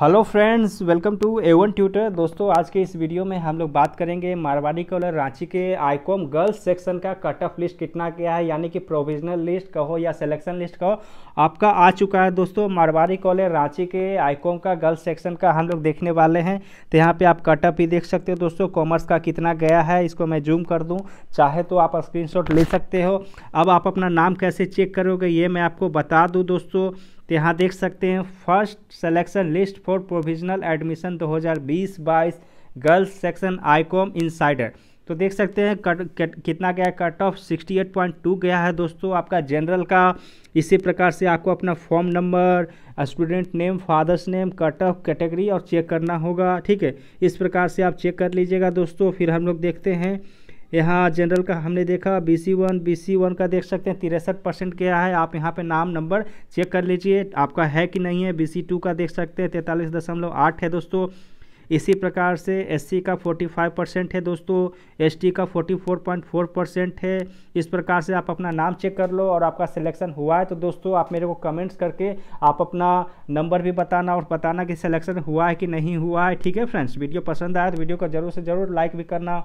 hello friends welcome to A one tutor दोस्तों आज के इस वीडियो में हम लोग बात करेंगे मारवाड़ी कॉलर रांची के आईकॉम गर्ल्स सेक्शन का कट ऑफ लिस्ट कितना क्या है यानी कि प्रोविजनल लिस्ट कहो या सिलेक्शन लिस्ट कहो आपका आ चुका है दोस्तों मारवाड़ी कॉलर रांची के आईकॉम का गर्ल्स सेक्शन का हम लोग देखने वाले हैं तो यहाँ पर आप कट ऑफ भी देख सकते हो दोस्तों कॉमर्स का कितना गया है इसको मैं जूम कर दूँ चाहे तो आप स्क्रीन ले सकते हो अब आप अपना नाम कैसे चेक करोगे ये मैं आपको बता दूँ दोस्तों तो यहाँ देख सकते हैं first selection list for provisional admission 2020-22 girls section ICom insider तो देख सकते हैं कट, कट कितना गया कट ऑफ 68.2 गया है दोस्तों आपका जनरल का इसी प्रकार से आपको अपना form number student name father's name cut off category और चेक करना होगा ठीक है इस प्रकार से आप चेक कर लीजिएगा दोस्तों फिर हम लोग देखते हैं यहाँ जनरल का हमने देखा B C one B C one का देख सकते हैं तिरसठ परसेंट क्या है आप यहाँ पे नाम नंबर चेक कर लीजिए आपका है कि नहीं है बी सी टू का देख सकते हैं तैंतालीस दशमलव आठ है दोस्तों इसी प्रकार से एससी का 45 परसेंट है दोस्तों एसटी का 44.4 परसेंट है इस प्रकार से आप अपना नाम चेक कर लो और आपका सिलेक्शन हुआ है तो दोस्तों आप मेरे को कमेंट्स करके आप अपना नंबर भी बताना और बताना कि सिलेक्शन हुआ है कि नहीं हुआ है ठीक है फ्रेंड्स वीडियो पसंद आया तो वीडियो को ज़रूर से ज़रूर लाइक भी करना